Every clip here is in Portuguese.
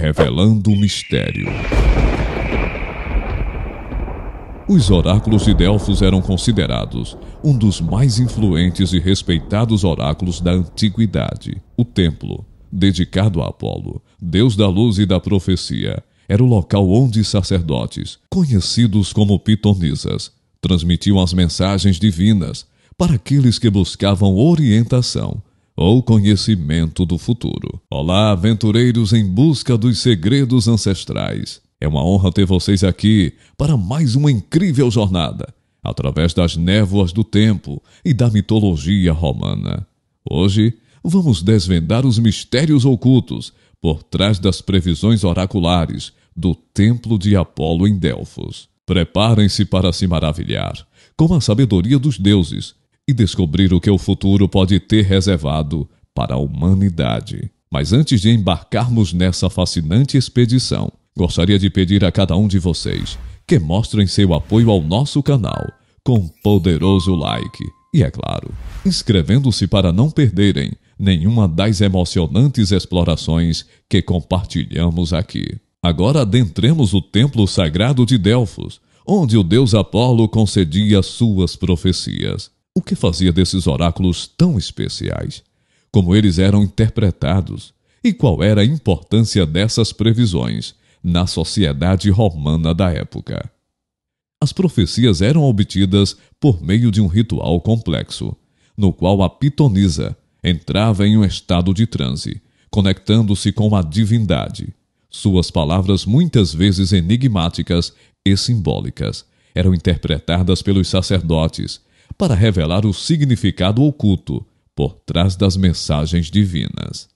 Revelando o mistério. Os oráculos de Delfos eram considerados um dos mais influentes e respeitados oráculos da antiguidade. O templo, dedicado a Apolo, deus da luz e da profecia, era o local onde sacerdotes, conhecidos como pitonisas, transmitiam as mensagens divinas para aqueles que buscavam orientação ou conhecimento do futuro. Olá, aventureiros em busca dos segredos ancestrais. É uma honra ter vocês aqui para mais uma incrível jornada através das névoas do tempo e da mitologia romana. Hoje, vamos desvendar os mistérios ocultos por trás das previsões oraculares do Templo de Apolo em Delfos. Preparem-se para se maravilhar com a sabedoria dos deuses e descobrir o que o futuro pode ter reservado para a humanidade. Mas antes de embarcarmos nessa fascinante expedição, gostaria de pedir a cada um de vocês que mostrem seu apoio ao nosso canal com um poderoso like e, é claro, inscrevendo-se para não perderem nenhuma das emocionantes explorações que compartilhamos aqui. Agora adentremos o templo sagrado de Delfos, onde o deus Apolo concedia suas profecias o que fazia desses oráculos tão especiais, como eles eram interpretados e qual era a importância dessas previsões na sociedade romana da época. As profecias eram obtidas por meio de um ritual complexo, no qual a pitonisa entrava em um estado de transe, conectando-se com a divindade. Suas palavras, muitas vezes enigmáticas e simbólicas, eram interpretadas pelos sacerdotes para revelar o significado oculto por trás das mensagens divinas.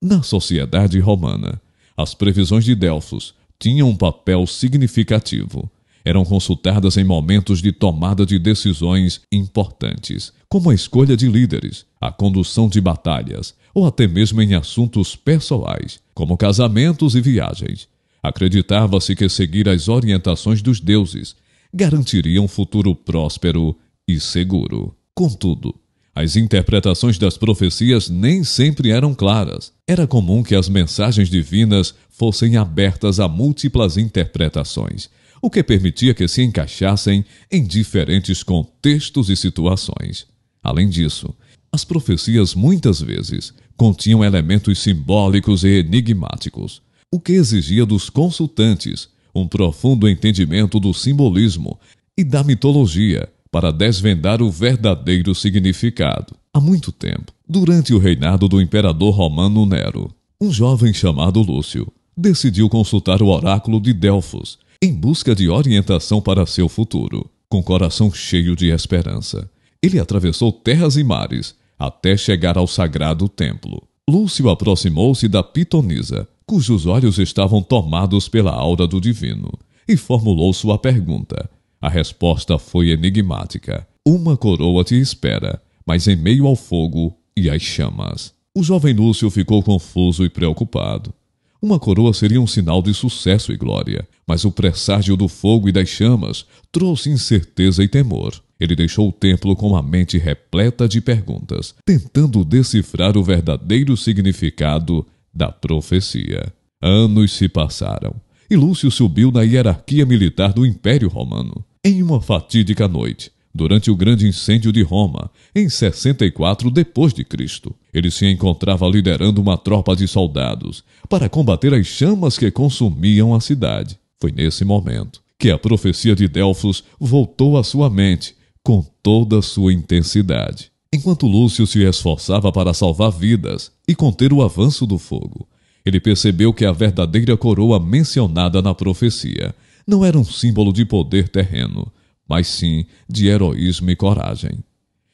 Na sociedade romana, as previsões de Delfos tinham um papel significativo. Eram consultadas em momentos de tomada de decisões importantes, como a escolha de líderes, a condução de batalhas, ou até mesmo em assuntos pessoais, como casamentos e viagens. Acreditava-se que seguir as orientações dos deuses garantiria um futuro próspero e seguro. Contudo, as interpretações das profecias nem sempre eram claras. Era comum que as mensagens divinas fossem abertas a múltiplas interpretações, o que permitia que se encaixassem em diferentes contextos e situações. Além disso, as profecias muitas vezes continham elementos simbólicos e enigmáticos, o que exigia dos consultantes um profundo entendimento do simbolismo e da mitologia para desvendar o verdadeiro significado. Há muito tempo, durante o reinado do imperador romano Nero, um jovem chamado Lúcio decidiu consultar o oráculo de Delfos em busca de orientação para seu futuro. Com coração cheio de esperança, ele atravessou terras e mares até chegar ao sagrado templo. Lúcio aproximou-se da Pitonisa, cujos olhos estavam tomados pela aura do divino, e formulou sua pergunta, a resposta foi enigmática. Uma coroa te espera, mas em meio ao fogo e às chamas. O jovem Lúcio ficou confuso e preocupado. Uma coroa seria um sinal de sucesso e glória, mas o presságio do fogo e das chamas trouxe incerteza e temor. Ele deixou o templo com a mente repleta de perguntas, tentando decifrar o verdadeiro significado da profecia. Anos se passaram e Lúcio subiu na hierarquia militar do Império Romano. Em uma fatídica noite, durante o grande incêndio de Roma, em 64 depois de Cristo, ele se encontrava liderando uma tropa de soldados para combater as chamas que consumiam a cidade. Foi nesse momento que a profecia de Delfos voltou à sua mente com toda a sua intensidade. Enquanto Lúcio se esforçava para salvar vidas e conter o avanço do fogo, ele percebeu que a verdadeira coroa mencionada na profecia não era um símbolo de poder terreno, mas sim de heroísmo e coragem.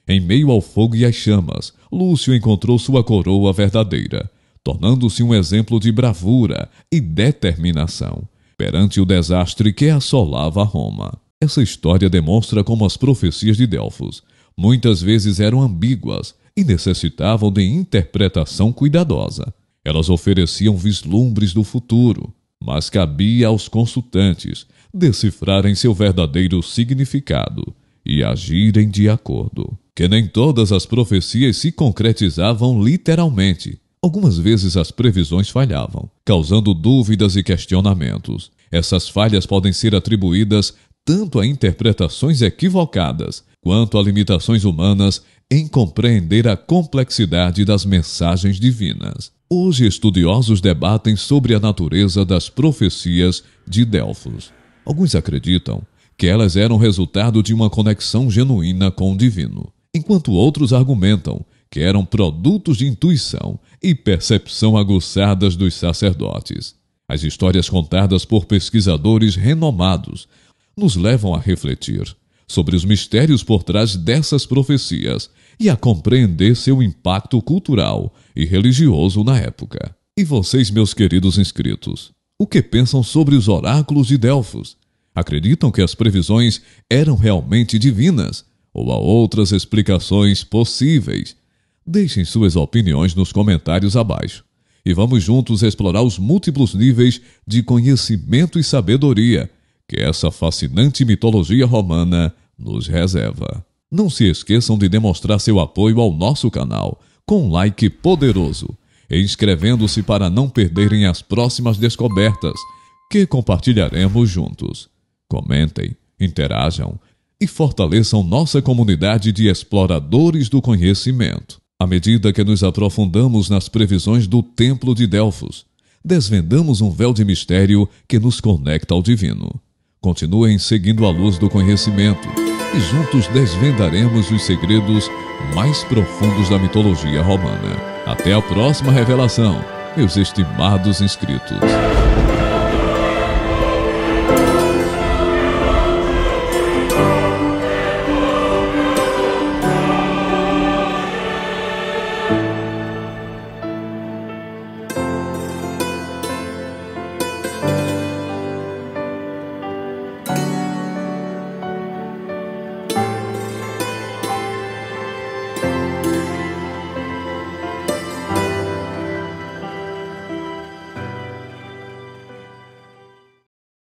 Em meio ao fogo e às chamas, Lúcio encontrou sua coroa verdadeira, tornando-se um exemplo de bravura e determinação perante o desastre que assolava Roma. Essa história demonstra como as profecias de Delfos muitas vezes eram ambíguas e necessitavam de interpretação cuidadosa. Elas ofereciam vislumbres do futuro, mas cabia aos consultantes decifrarem seu verdadeiro significado e agirem de acordo. Que nem todas as profecias se concretizavam literalmente. Algumas vezes as previsões falhavam, causando dúvidas e questionamentos. Essas falhas podem ser atribuídas tanto a interpretações equivocadas quanto a limitações humanas em compreender a complexidade das mensagens divinas. Hoje, estudiosos debatem sobre a natureza das profecias de Delfos. Alguns acreditam que elas eram resultado de uma conexão genuína com o divino, enquanto outros argumentam que eram produtos de intuição e percepção aguçadas dos sacerdotes. As histórias contadas por pesquisadores renomados nos levam a refletir sobre os mistérios por trás dessas profecias e a compreender seu impacto cultural e religioso na época. E vocês, meus queridos inscritos, o que pensam sobre os oráculos de Delfos? Acreditam que as previsões eram realmente divinas? Ou há outras explicações possíveis? Deixem suas opiniões nos comentários abaixo e vamos juntos explorar os múltiplos níveis de conhecimento e sabedoria que essa fascinante mitologia romana nos reserva. Não se esqueçam de demonstrar seu apoio ao nosso canal com um like poderoso e inscrevendo-se para não perderem as próximas descobertas que compartilharemos juntos. Comentem, interajam e fortaleçam nossa comunidade de exploradores do conhecimento. À medida que nos aprofundamos nas previsões do Templo de Delfos, desvendamos um véu de mistério que nos conecta ao divino. Continuem seguindo a luz do conhecimento e juntos desvendaremos os segredos mais profundos da mitologia romana. Até a próxima revelação, meus estimados inscritos.